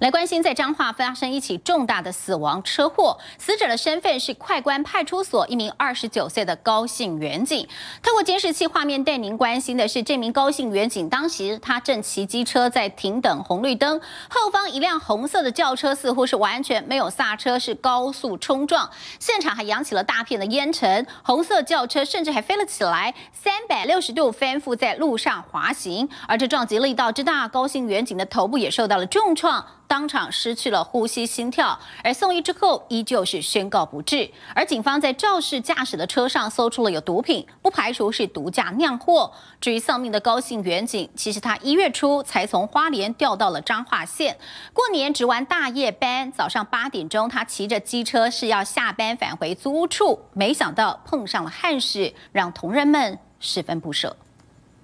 来关心，在彰化发生一起重大的死亡车祸，死者的身份是快官派出所一名二十九岁的高姓员警。透过监视器画面带您关心的是，这名高姓员警当时他正骑机车在停等红绿灯，后方一辆红色的轿车似乎是完全没有刹车，是高速冲撞，现场还扬起了大片的烟尘，红色轿车甚至还飞了起来，三百六十度翻覆在路上滑行，而这撞击力道之大，高姓远警的头部也受到了重创。当场失去了呼吸、心跳，而送医之后依旧是宣告不治。而警方在肇事驾驶的车上搜出了有毒品，不排除是毒驾酿祸。至于丧命的高兴远景，其实他一月初才从花莲调到了彰化县，过年值完大夜班，早上八点钟他骑着机车是要下班返回租屋处，没想到碰上了憾事，让同仁们十分不舍。